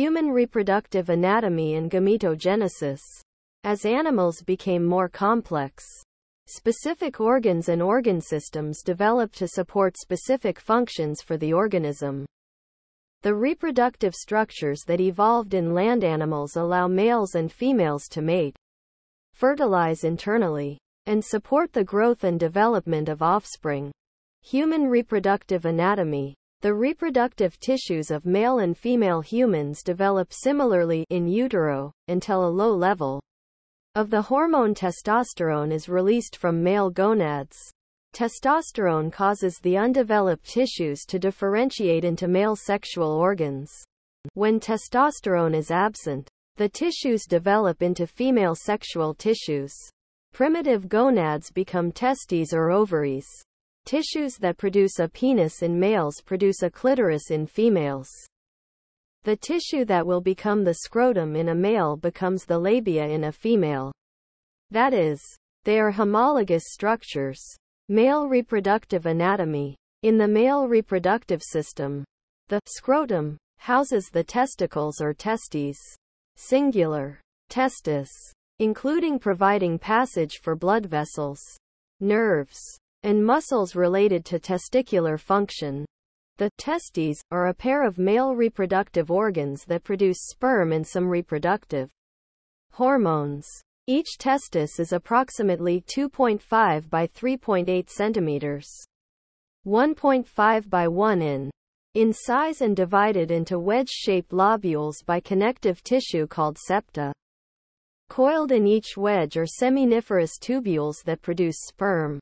human reproductive anatomy and gametogenesis. As animals became more complex, specific organs and organ systems developed to support specific functions for the organism. The reproductive structures that evolved in land animals allow males and females to mate, fertilize internally, and support the growth and development of offspring. Human reproductive anatomy the reproductive tissues of male and female humans develop similarly in utero, until a low level of the hormone testosterone is released from male gonads. Testosterone causes the undeveloped tissues to differentiate into male sexual organs. When testosterone is absent, the tissues develop into female sexual tissues. Primitive gonads become testes or ovaries. Tissues that produce a penis in males produce a clitoris in females. The tissue that will become the scrotum in a male becomes the labia in a female. That is, they are homologous structures. Male reproductive anatomy. In the male reproductive system, the scrotum houses the testicles or testes, singular, testis, including providing passage for blood vessels, nerves, and muscles related to testicular function. The testes are a pair of male reproductive organs that produce sperm and some reproductive hormones. Each testis is approximately 2.5 by 3.8 centimeters, 1.5 by 1 in in size and divided into wedge-shaped lobules by connective tissue called septa. Coiled in each wedge are seminiferous tubules that produce sperm.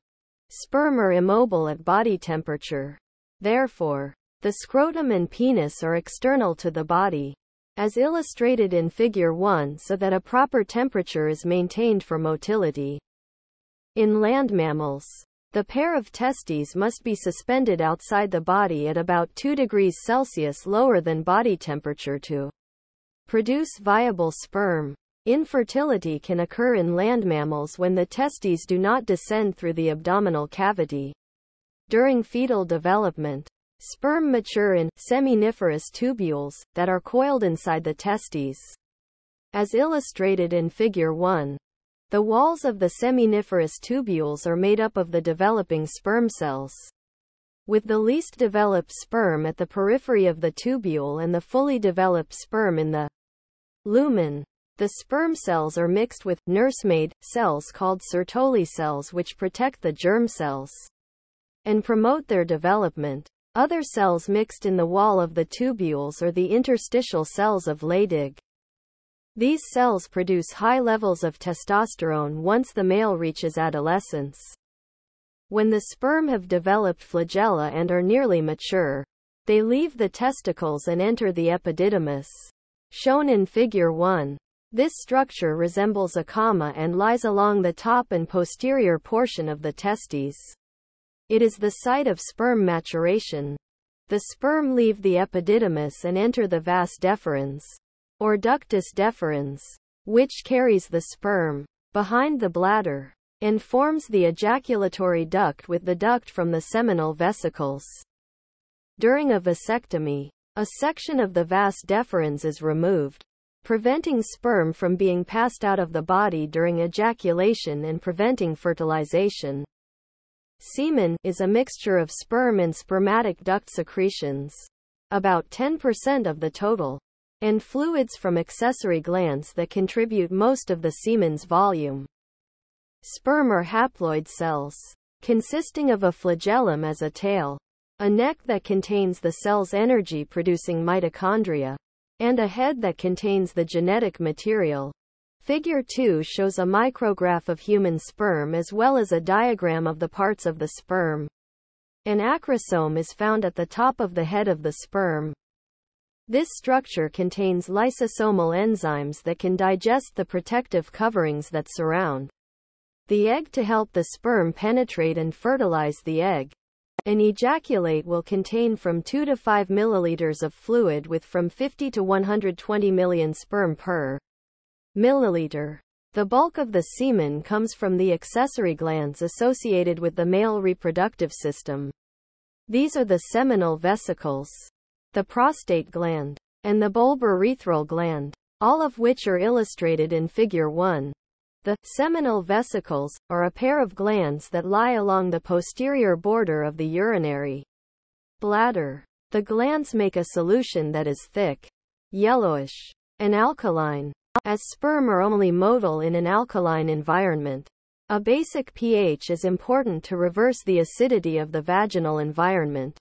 Sperm are immobile at body temperature. Therefore, the scrotum and penis are external to the body, as illustrated in Figure 1, so that a proper temperature is maintained for motility. In land mammals, the pair of testes must be suspended outside the body at about 2 degrees Celsius lower than body temperature to produce viable sperm. Infertility can occur in land mammals when the testes do not descend through the abdominal cavity. During fetal development, sperm mature in seminiferous tubules that are coiled inside the testes. As illustrated in Figure 1, the walls of the seminiferous tubules are made up of the developing sperm cells. With the least developed sperm at the periphery of the tubule and the fully developed sperm in the lumen. The sperm cells are mixed with nursemaid cells called Sertoli cells which protect the germ cells and promote their development. Other cells mixed in the wall of the tubules are the interstitial cells of Leydig. These cells produce high levels of testosterone once the male reaches adolescence. When the sperm have developed flagella and are nearly mature, they leave the testicles and enter the epididymis. Shown in Figure 1. This structure resembles a comma and lies along the top and posterior portion of the testes. It is the site of sperm maturation. The sperm leave the epididymis and enter the vas deferens, or ductus deferens, which carries the sperm behind the bladder and forms the ejaculatory duct with the duct from the seminal vesicles. During a vasectomy, a section of the vas deferens is removed, preventing sperm from being passed out of the body during ejaculation and preventing fertilization. Semen is a mixture of sperm and spermatic duct secretions, about 10% of the total, and fluids from accessory glands that contribute most of the semen's volume. Sperm are haploid cells, consisting of a flagellum as a tail, a neck that contains the cell's energy-producing mitochondria and a head that contains the genetic material. Figure 2 shows a micrograph of human sperm as well as a diagram of the parts of the sperm. An acrosome is found at the top of the head of the sperm. This structure contains lysosomal enzymes that can digest the protective coverings that surround the egg to help the sperm penetrate and fertilize the egg. An ejaculate will contain from 2 to 5 milliliters of fluid with from 50 to 120 million sperm per milliliter. The bulk of the semen comes from the accessory glands associated with the male reproductive system. These are the seminal vesicles, the prostate gland, and the bulbourethral gland, all of which are illustrated in Figure 1. The seminal vesicles are a pair of glands that lie along the posterior border of the urinary bladder. The glands make a solution that is thick, yellowish, and alkaline, as sperm are only motile in an alkaline environment. A basic pH is important to reverse the acidity of the vaginal environment.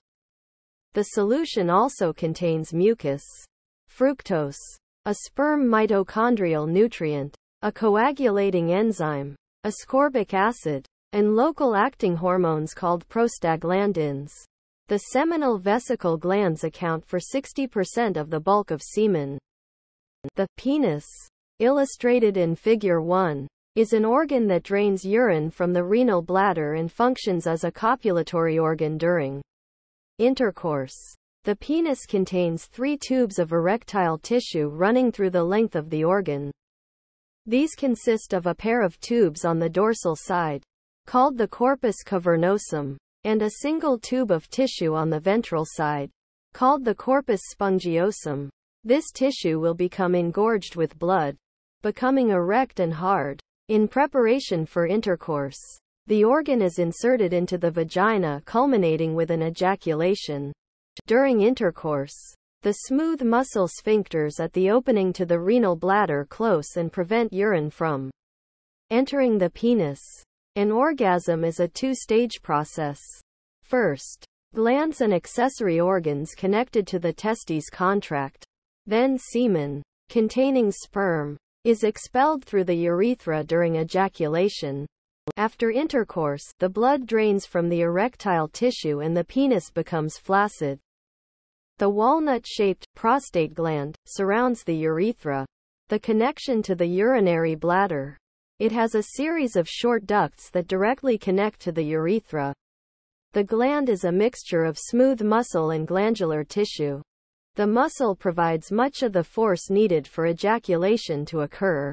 The solution also contains mucus, fructose, a sperm mitochondrial nutrient a coagulating enzyme, ascorbic acid, and local acting hormones called prostaglandins. The seminal vesicle glands account for 60% of the bulk of semen. The penis, illustrated in Figure 1, is an organ that drains urine from the renal bladder and functions as a copulatory organ during intercourse. The penis contains three tubes of erectile tissue running through the length of the organ. These consist of a pair of tubes on the dorsal side, called the corpus cavernosum, and a single tube of tissue on the ventral side, called the corpus spongiosum. This tissue will become engorged with blood, becoming erect and hard. In preparation for intercourse, the organ is inserted into the vagina culminating with an ejaculation. During intercourse, the smooth muscle sphincters at the opening to the renal bladder close and prevent urine from entering the penis. An orgasm is a two-stage process. First, glands and accessory organs connected to the testes contract. Then semen, containing sperm, is expelled through the urethra during ejaculation. After intercourse, the blood drains from the erectile tissue and the penis becomes flaccid. The walnut-shaped prostate gland surrounds the urethra, the connection to the urinary bladder. It has a series of short ducts that directly connect to the urethra. The gland is a mixture of smooth muscle and glandular tissue. The muscle provides much of the force needed for ejaculation to occur.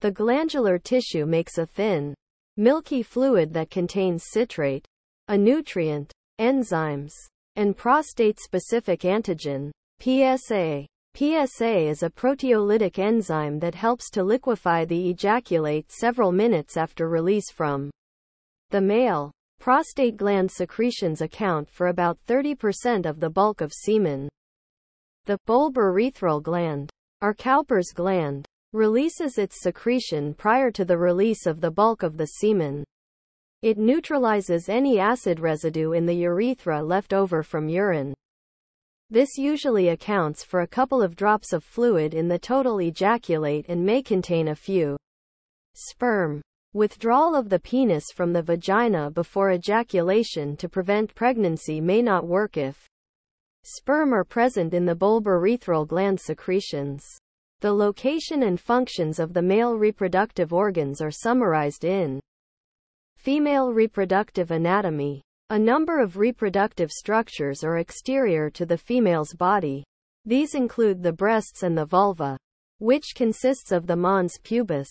The glandular tissue makes a thin, milky fluid that contains citrate, a nutrient, enzymes, and prostate-specific antigen, PSA. PSA is a proteolytic enzyme that helps to liquefy the ejaculate several minutes after release from the male. Prostate gland secretions account for about 30% of the bulk of semen. The bulbourethral gland, or Cowper's gland, releases its secretion prior to the release of the bulk of the semen. It neutralizes any acid residue in the urethra left over from urine. This usually accounts for a couple of drops of fluid in the total ejaculate and may contain a few sperm. Withdrawal of the penis from the vagina before ejaculation to prevent pregnancy may not work if sperm are present in the bulbourethral gland secretions. The location and functions of the male reproductive organs are summarized in Female reproductive anatomy. A number of reproductive structures are exterior to the female's body. These include the breasts and the vulva, which consists of the mons pubis,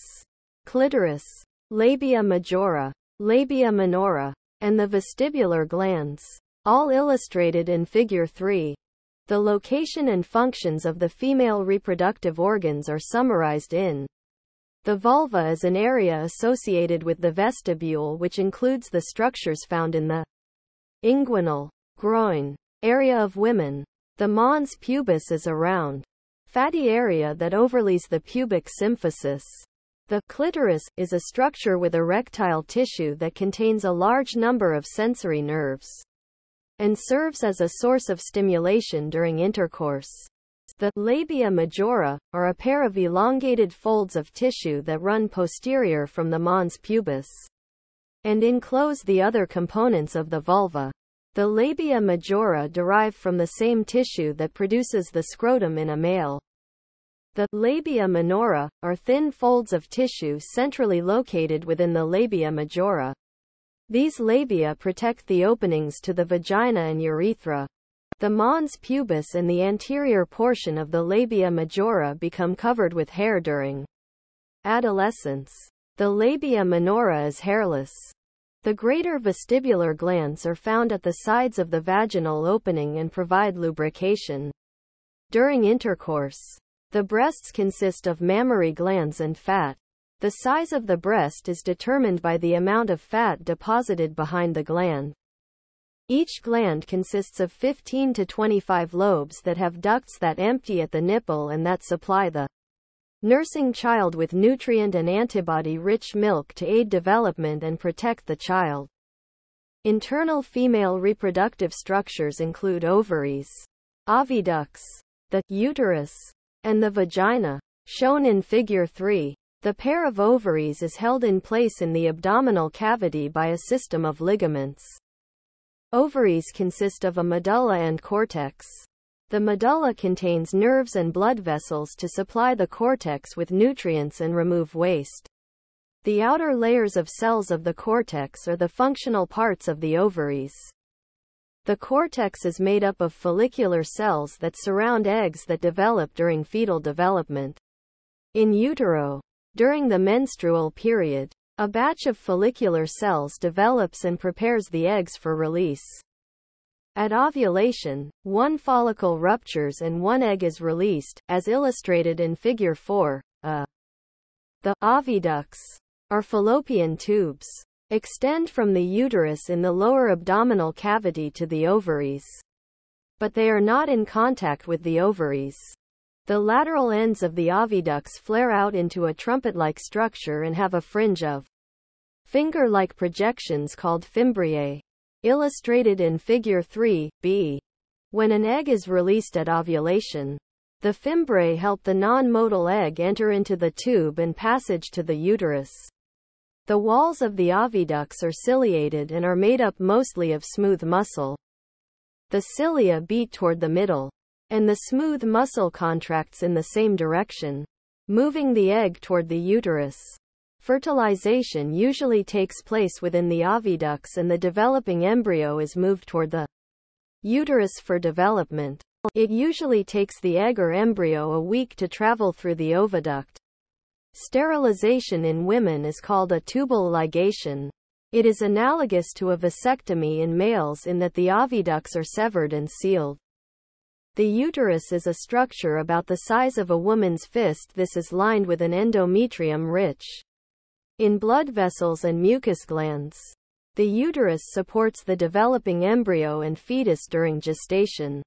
clitoris, labia majora, labia minora, and the vestibular glands, all illustrated in figure 3. The location and functions of the female reproductive organs are summarized in the vulva is an area associated with the vestibule which includes the structures found in the inguinal, groin, area of women. The mons pubis is a round, fatty area that overlays the pubic symphysis. The clitoris is a structure with erectile tissue that contains a large number of sensory nerves and serves as a source of stimulation during intercourse. The labia majora are a pair of elongated folds of tissue that run posterior from the mons pubis and enclose the other components of the vulva. The labia majora derive from the same tissue that produces the scrotum in a male. The labia minora are thin folds of tissue centrally located within the labia majora. These labia protect the openings to the vagina and urethra. The mons pubis and the anterior portion of the labia majora become covered with hair during adolescence. The labia minora is hairless. The greater vestibular glands are found at the sides of the vaginal opening and provide lubrication. During intercourse, the breasts consist of mammary glands and fat. The size of the breast is determined by the amount of fat deposited behind the gland. Each gland consists of 15 to 25 lobes that have ducts that empty at the nipple and that supply the nursing child with nutrient and antibody-rich milk to aid development and protect the child. Internal female reproductive structures include ovaries, oviducts, the uterus, and the vagina. Shown in figure 3, the pair of ovaries is held in place in the abdominal cavity by a system of ligaments. Ovaries consist of a medulla and cortex. The medulla contains nerves and blood vessels to supply the cortex with nutrients and remove waste. The outer layers of cells of the cortex are the functional parts of the ovaries. The cortex is made up of follicular cells that surround eggs that develop during fetal development. In utero, during the menstrual period, a batch of follicular cells develops and prepares the eggs for release. At ovulation, one follicle ruptures and one egg is released, as illustrated in Figure 4, a. Uh, the oviducts, or fallopian tubes, extend from the uterus in the lower abdominal cavity to the ovaries. But they are not in contact with the ovaries. The lateral ends of the oviducts flare out into a trumpet-like structure and have a fringe of finger-like projections called fimbriae, illustrated in figure 3, b. When an egg is released at ovulation, the fimbriae help the non-motile egg enter into the tube and passage to the uterus. The walls of the oviducts are ciliated and are made up mostly of smooth muscle. The cilia beat toward the middle, and the smooth muscle contracts in the same direction, moving the egg toward the uterus. Fertilization usually takes place within the oviducts and the developing embryo is moved toward the uterus for development. It usually takes the egg or embryo a week to travel through the oviduct. Sterilization in women is called a tubal ligation. It is analogous to a vasectomy in males in that the oviducts are severed and sealed. The uterus is a structure about the size of a woman's fist. This is lined with an endometrium rich in blood vessels and mucus glands. The uterus supports the developing embryo and fetus during gestation.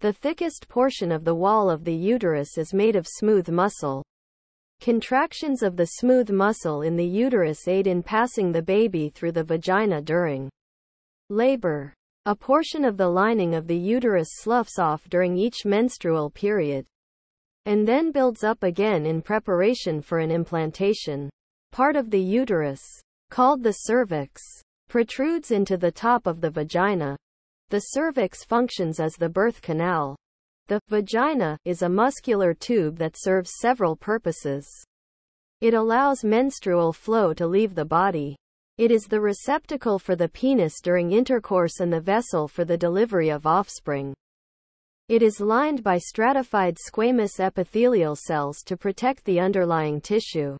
The thickest portion of the wall of the uterus is made of smooth muscle. Contractions of the smooth muscle in the uterus aid in passing the baby through the vagina during labor. A portion of the lining of the uterus sloughs off during each menstrual period and then builds up again in preparation for an implantation. Part of the uterus, called the cervix, protrudes into the top of the vagina. The cervix functions as the birth canal. The vagina is a muscular tube that serves several purposes. It allows menstrual flow to leave the body. It is the receptacle for the penis during intercourse and the vessel for the delivery of offspring. It is lined by stratified squamous epithelial cells to protect the underlying tissue.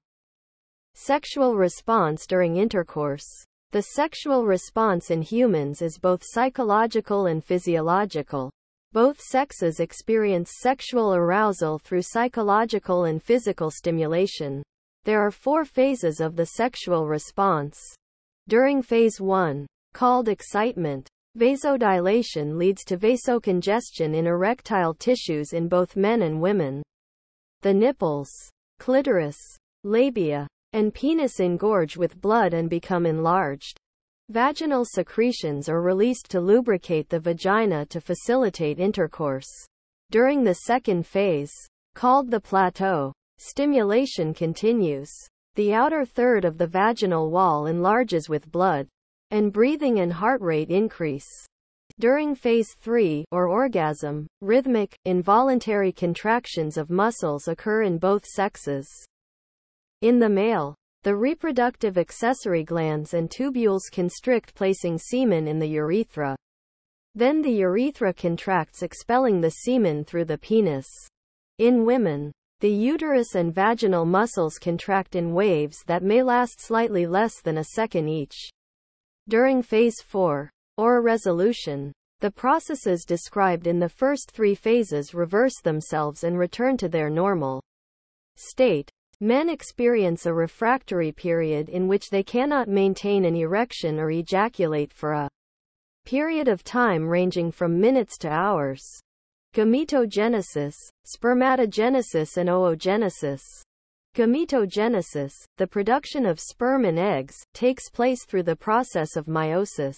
Sexual response during intercourse. The sexual response in humans is both psychological and physiological. Both sexes experience sexual arousal through psychological and physical stimulation. There are four phases of the sexual response. During phase 1, called excitement, vasodilation leads to vasocongestion in erectile tissues in both men and women. The nipples, clitoris, labia, and penis engorge with blood and become enlarged. Vaginal secretions are released to lubricate the vagina to facilitate intercourse. During the second phase, called the plateau, stimulation continues. The outer third of the vaginal wall enlarges with blood, and breathing and heart rate increase. During phase 3, or orgasm, rhythmic, involuntary contractions of muscles occur in both sexes. In the male, the reproductive accessory glands and tubules constrict placing semen in the urethra. Then the urethra contracts expelling the semen through the penis. In women, the uterus and vaginal muscles contract in waves that may last slightly less than a second each. During phase 4, or resolution, the processes described in the first three phases reverse themselves and return to their normal state. Men experience a refractory period in which they cannot maintain an erection or ejaculate for a period of time ranging from minutes to hours gametogenesis, spermatogenesis and oogenesis. Gametogenesis, the production of sperm and eggs, takes place through the process of meiosis.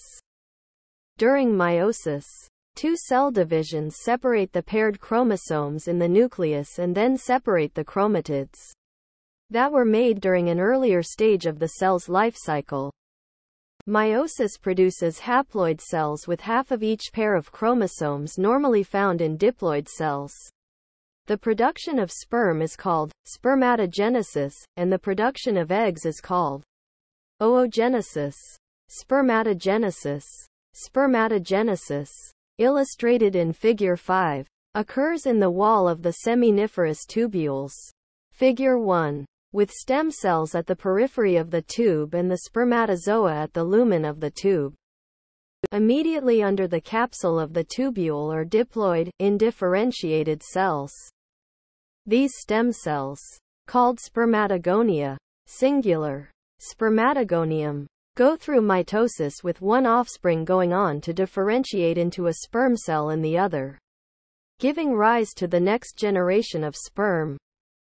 During meiosis, two cell divisions separate the paired chromosomes in the nucleus and then separate the chromatids that were made during an earlier stage of the cell's life cycle. Meiosis produces haploid cells with half of each pair of chromosomes normally found in diploid cells. The production of sperm is called spermatogenesis, and the production of eggs is called oogenesis, spermatogenesis. Spermatogenesis, illustrated in Figure 5, occurs in the wall of the seminiferous tubules. Figure 1 with stem cells at the periphery of the tube and the spermatozoa at the lumen of the tube. Immediately under the capsule of the tubule are diploid, indifferentiated cells. These stem cells, called spermatogonia, singular, spermatogonium, go through mitosis with one offspring going on to differentiate into a sperm cell in the other, giving rise to the next generation of sperm.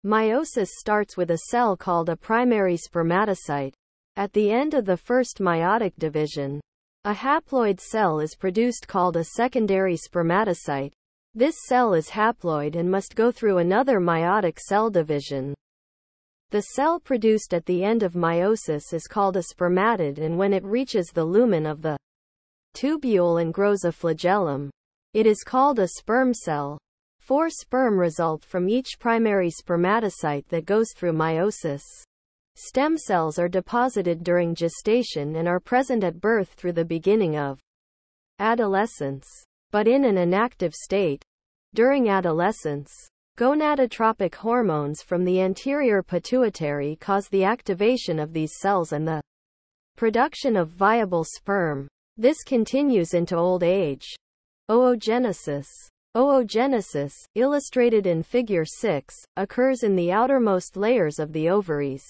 Meiosis starts with a cell called a primary spermatocyte. At the end of the first meiotic division, a haploid cell is produced called a secondary spermatocyte. This cell is haploid and must go through another meiotic cell division. The cell produced at the end of meiosis is called a spermatid and when it reaches the lumen of the tubule and grows a flagellum, it is called a sperm cell. Four sperm result from each primary spermatocyte that goes through meiosis. Stem cells are deposited during gestation and are present at birth through the beginning of adolescence, but in an inactive state. During adolescence, gonadotropic hormones from the anterior pituitary cause the activation of these cells and the production of viable sperm. This continues into old age. Oogenesis. Oogenesis, illustrated in Figure 6, occurs in the outermost layers of the ovaries.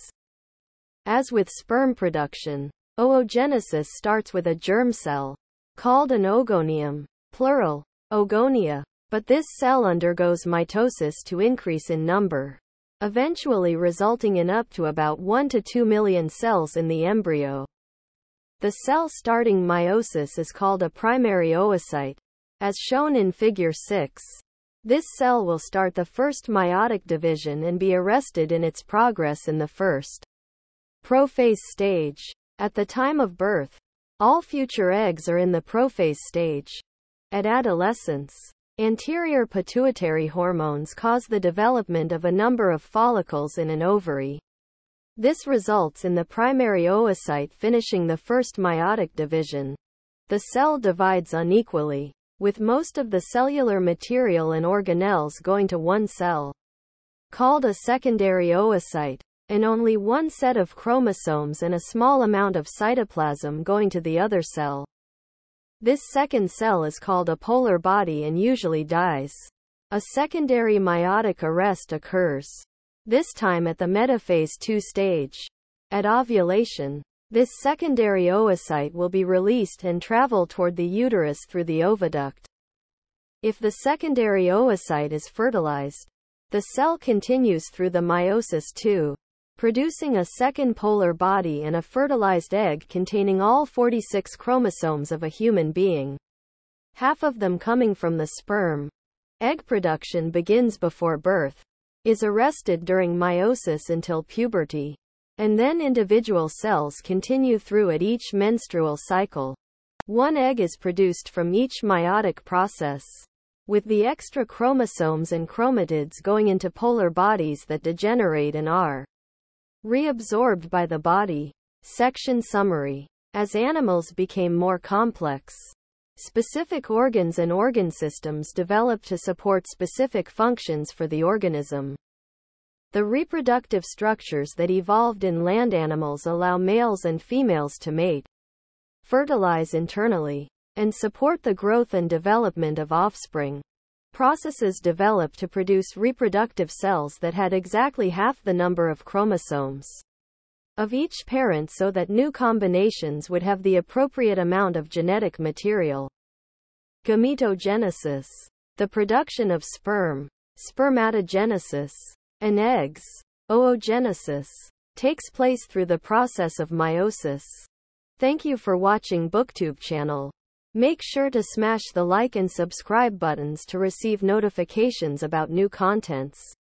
As with sperm production, oogenesis starts with a germ cell, called an ogonium, plural, ogonia, but this cell undergoes mitosis to increase in number, eventually resulting in up to about 1 to 2 million cells in the embryo. The cell starting meiosis is called a primary oocyte, as shown in figure 6. This cell will start the first meiotic division and be arrested in its progress in the first prophase stage. At the time of birth, all future eggs are in the prophase stage. At adolescence, anterior pituitary hormones cause the development of a number of follicles in an ovary. This results in the primary oocyte finishing the first meiotic division. The cell divides unequally with most of the cellular material and organelles going to one cell, called a secondary oocyte, and only one set of chromosomes and a small amount of cytoplasm going to the other cell. This second cell is called a polar body and usually dies. A secondary meiotic arrest occurs, this time at the metaphase II stage. At ovulation, this secondary oocyte will be released and travel toward the uterus through the oviduct. If the secondary oocyte is fertilized, the cell continues through the meiosis II, producing a second polar body and a fertilized egg containing all 46 chromosomes of a human being, half of them coming from the sperm. Egg production begins before birth, is arrested during meiosis until puberty and then individual cells continue through at each menstrual cycle. One egg is produced from each meiotic process, with the extra chromosomes and chromatids going into polar bodies that degenerate and are reabsorbed by the body. Section Summary As animals became more complex, specific organs and organ systems developed to support specific functions for the organism. The reproductive structures that evolved in land animals allow males and females to mate, fertilize internally, and support the growth and development of offspring. Processes developed to produce reproductive cells that had exactly half the number of chromosomes of each parent so that new combinations would have the appropriate amount of genetic material. Gametogenesis. The production of sperm. Spermatogenesis. An eggs. Oogenesis takes place through the process of meiosis. Thank you for watching BookTube channel. Make sure to smash the like and subscribe buttons to receive notifications about new contents.